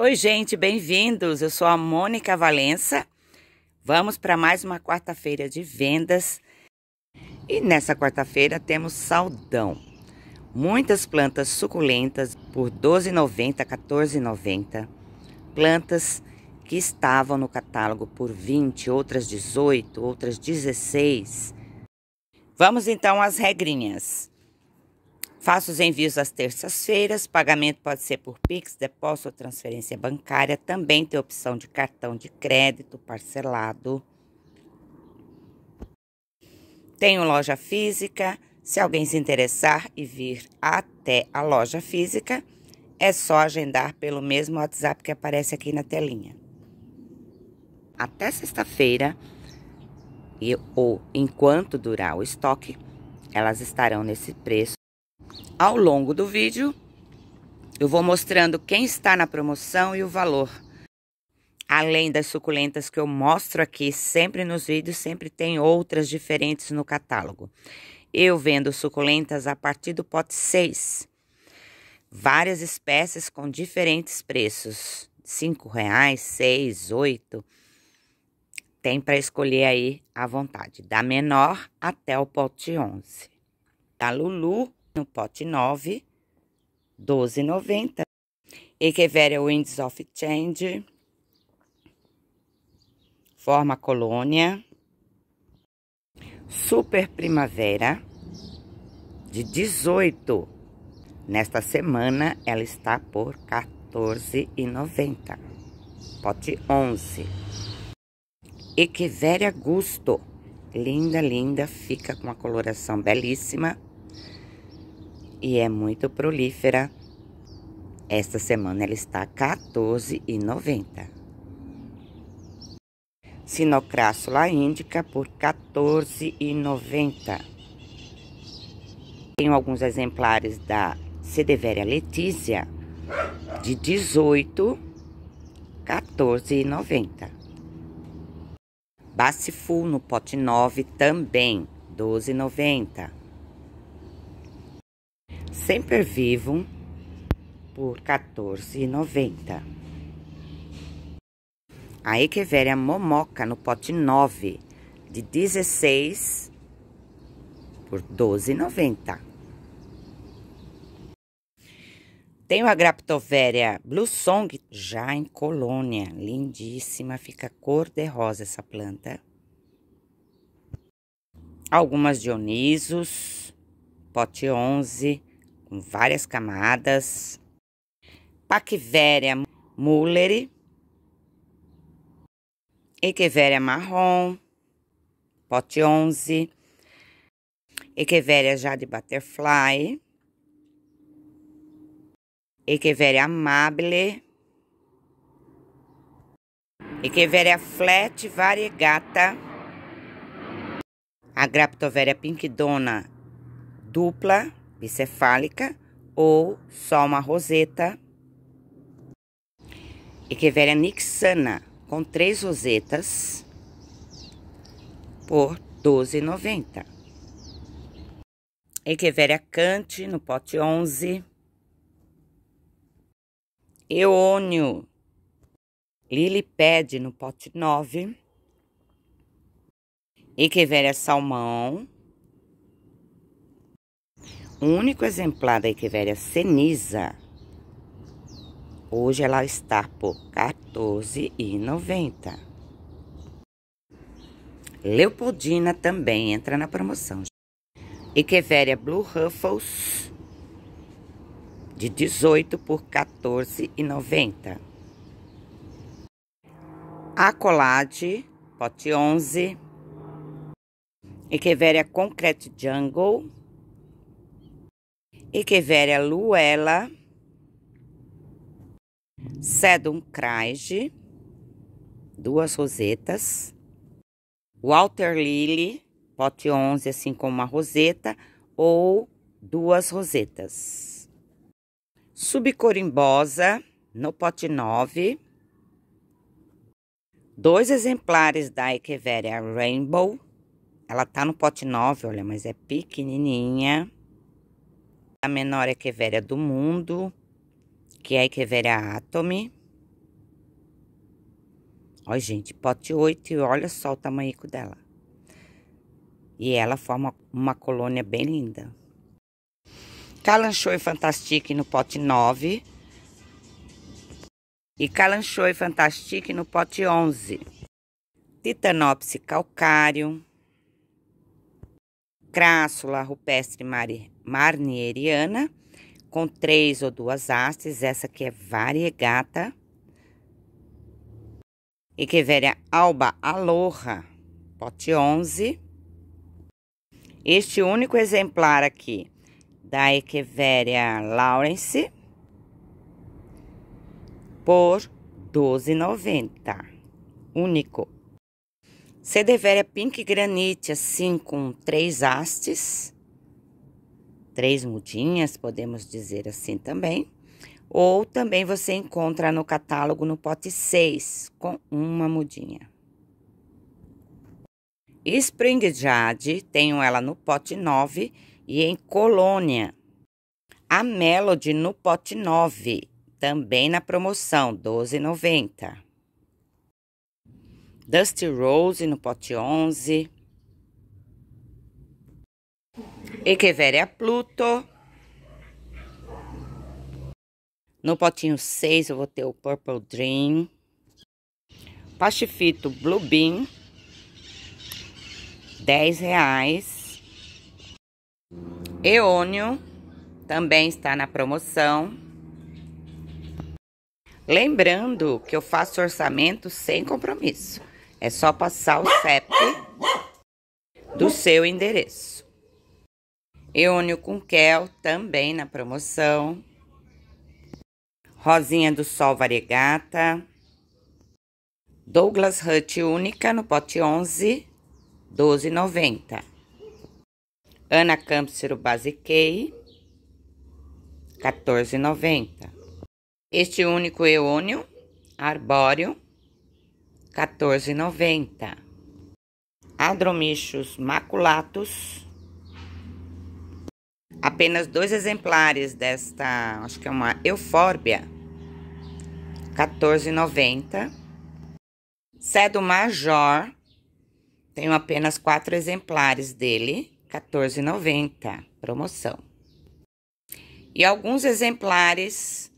Oi, gente, bem-vindos. Eu sou a Mônica Valença. Vamos para mais uma quarta-feira de vendas. E nessa quarta-feira temos saldão. Muitas plantas suculentas por R$ 12,90, R$ 14,90. Plantas que estavam no catálogo por 20, outras 18, outras 16. Vamos então às regrinhas. Faço os envios às terças-feiras. Pagamento pode ser por Pix, depósito ou transferência bancária. Também tem opção de cartão de crédito parcelado. Tenho loja física. Se alguém se interessar e vir até a loja física, é só agendar pelo mesmo WhatsApp que aparece aqui na telinha. Até sexta-feira, ou enquanto durar o estoque, elas estarão nesse preço. Ao longo do vídeo, eu vou mostrando quem está na promoção e o valor. Além das suculentas que eu mostro aqui sempre nos vídeos, sempre tem outras diferentes no catálogo. Eu vendo suculentas a partir do pote 6. Várias espécies com diferentes preços. R$ reais, seis, oito. Tem para escolher aí à vontade, da menor até o pote 11. Da Lulu, no pote 9, 12,90. Echeveria é Winds of Change. Forma Colônia. Super Primavera de 18. Nesta semana ela está por R$ 14,90. Pote 11. Echeveria Gusto. Linda, linda, fica com uma coloração belíssima e é muito prolífera. Esta semana ela está R$ R$14,90. Sinocrássula índica por R$ 14,90. Tenho alguns exemplares da Cedeveria Letícia de 18 14,90. Baciful no pote 9 também R$ 12,90. Sempre Vivo por R$ 14,90. A Echeveria Momoca no pote 9 de 16 por R$ 12,90. Tem a Graptovéria Blue Song já em colônia, lindíssima, fica cor de rosa essa planta. Algumas Dionisos, pote 11 com várias camadas. Paquiveria mulleri. equeveria marrom, pote 11. equeveria jade butterfly. equeveria amable. equeveria flat variegata. Agraptoveria pinkdona dupla bicefálica ou só uma roseta. Echeveria nixana com três rosetas por R$ 12,90. Echeveria cante no pote 11. Eônio Lilipede no pote 9. Echeveria salmão único exemplar da Equivéria ceniza. Hoje ela está por R$ 14,90. Leopoldina também entra na promoção. Echeveria Blue Ruffles de 18 por 14,90. Acolade, pote 11. Echeveria Concrete Jungle Echeveria luella, Sedum craige, duas rosetas. Walter Lily, pote 11, assim como uma roseta, ou duas rosetas. Subcorimbosa, no pote 9. Dois exemplares da Echeveria Rainbow. Ela tá no pote 9, olha, mas é pequenininha. A menor Echeveria é do mundo, que é a Echeveria Atomy. Olha, gente, pote 8 e olha só o tamanho dela. E ela forma uma colônia bem linda. Calanchoe Fantastique no pote 9. E Calanchoe Fantastique no pote 11. Titanopsis Calcário. Crássula rupestre marnieriana, com três ou duas hastes, essa aqui é variegata. Equeveria alba aloha, pote 11. Este único exemplar aqui da equeveria Lawrence por 12,90. Único. Cederveria é Pink Granite, assim, com três hastes, três mudinhas, podemos dizer assim também. Ou também você encontra no catálogo no pote 6, com uma mudinha. Spring Jade, tenho ela no pote 9 e em Colônia. A Melody no pote 9, também na promoção, R$ 12,90. Dusty Rose no pote 11. Echeveria Pluto. No potinho 6 eu vou ter o Purple Dream. Pachifito Blue Bean. 10 reais. Eônio também está na promoção. Lembrando que eu faço orçamento sem compromisso. É só passar o CEP do seu endereço. Eônio com Kel também na promoção. Rosinha do Sol Variegata. Douglas Hut Única no pote 11, 12,90. Ana Campsiro Basiquei, 14,90. Este único eônio arbóreo 14,90. Adromichos maculatus. Apenas dois exemplares desta, acho que é uma eufórbia. 14,90. Cedo Major. Tenho apenas quatro exemplares dele. 14,90. Promoção. E alguns exemplares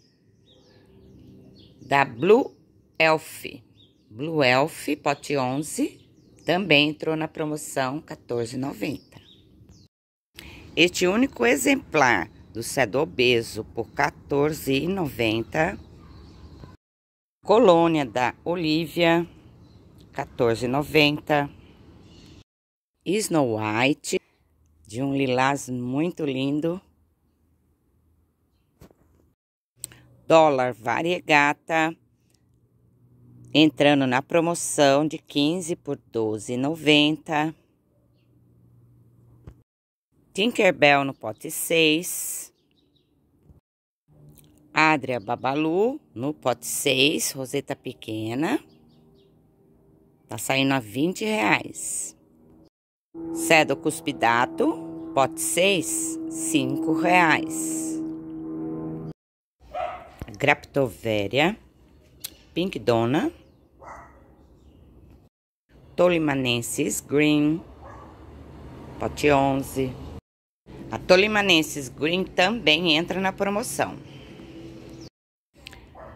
da Blue Elf. Blue Elf, pote 11, também entrou na promoção 14,90. Este único exemplar do cedo obeso por 14,90. Colônia da Olivia, 14,90. Snow White, de um lilás muito lindo. Dólar variegata, entrando na promoção de 15 por 12,90. Tinkerbell no pote 6. Adria Babalu no pote 6, roseta pequena. Tá saindo a 20 reais. Cedo Cuspidato, pote 6, 5 reais. Graptovéria, Pink Dona, Tolimanensis Green, pote 11. A Tolimanensis Green também entra na promoção.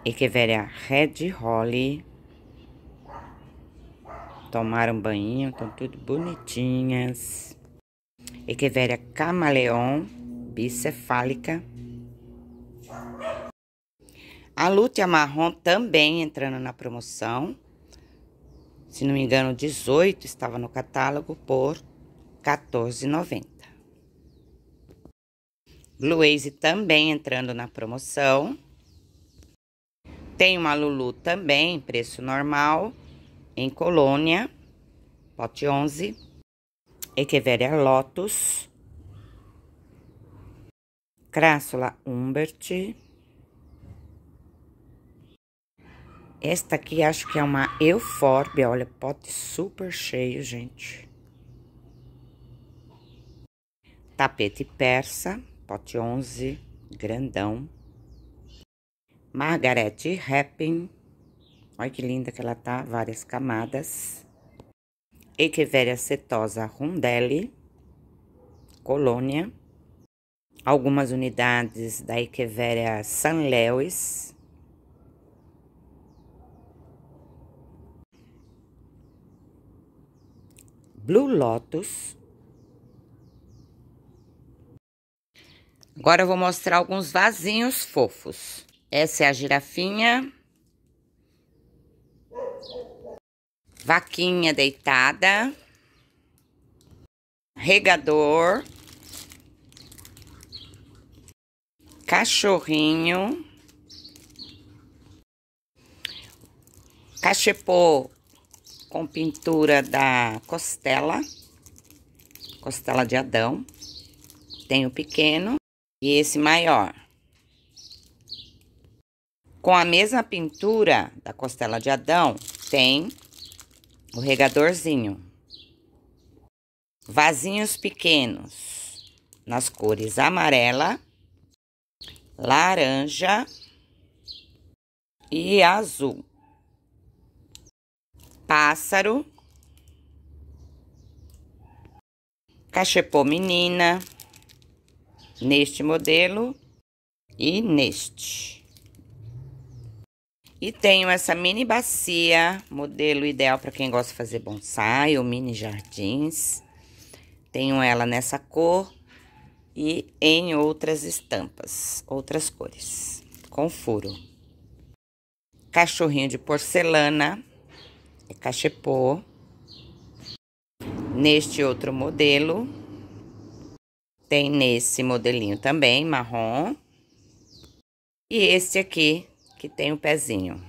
Echeveria Red Holly. Tomaram banho, estão tudo bonitinhas. Echeveria Camaleon, bicefálica. A Lúcia Marrom também entrando na promoção. Se não me engano, 18 estava no catálogo por R$ 14,90. Luiz também entrando na promoção. Tem uma Lulu também, preço normal, em Colônia, pote 11. Echeveria Lotus. Crássula Humbert. Esta aqui acho que é uma eufórbia, olha, pote super cheio, gente. Tapete persa, pote 11, grandão. Margarete Rapping, olha que linda que ela tá, várias camadas. equeveria cetosa Rondelli, Colônia. Algumas unidades da equeveria San Lewis Blue Lotus. Agora eu vou mostrar alguns vasinhos fofos. Essa é a girafinha. Vaquinha deitada. Regador. Cachorrinho. Cachepô com pintura da Costela, Costela de Adão. Tem o pequeno e esse maior. Com a mesma pintura da Costela de Adão, tem o regadorzinho. Vasinhos pequenos, nas cores amarela, laranja e azul pássaro, cachepô menina, neste modelo e neste. E tenho essa mini bacia, modelo ideal para quem gosta de fazer bonsai ou mini jardins. Tenho ela nessa cor e em outras estampas, outras cores, com furo. Cachorrinho de porcelana, é cachepô. Neste outro modelo, tem nesse modelinho também, marrom. E esse aqui, que tem o um pezinho.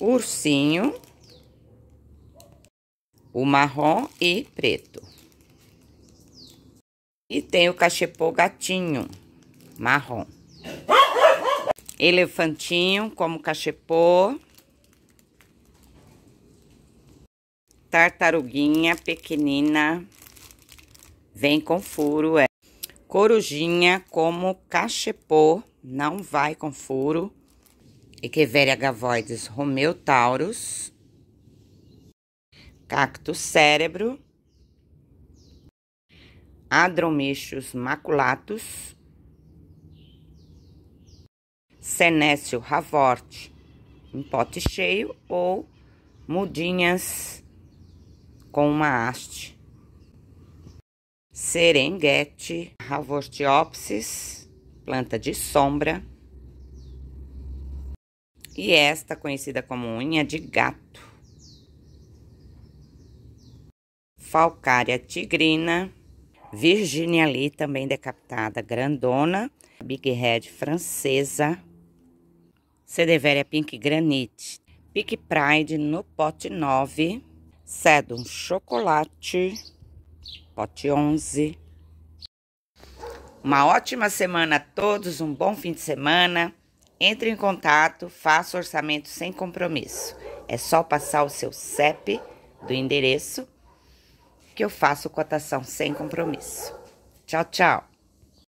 Ursinho. O marrom e preto. E tem o cachepô gatinho, marrom. Elefantinho como cachepô. tartaruguinha pequenina, vem com furo, é. Corujinha como cachepô, não vai com furo. Echeveria gavoides Romeu Taurus. Cacto cérebro. Adromichos maculatus. Senécio ravorte em pote cheio ou mudinhas com uma haste. Serenguete, Ravortiopsis, planta de sombra. E esta conhecida como unha de gato. Falcária tigrina, Virginia Lee, também decapitada, grandona, Big Red francesa, Cedeveria é Pink Granite, Pink Pride no pote 9, Sedum Chocolate, pote 11. Uma ótima semana a todos, um bom fim de semana. Entre em contato, faça orçamento sem compromisso. É só passar o seu CEP do endereço que eu faço cotação sem compromisso. Tchau, tchau.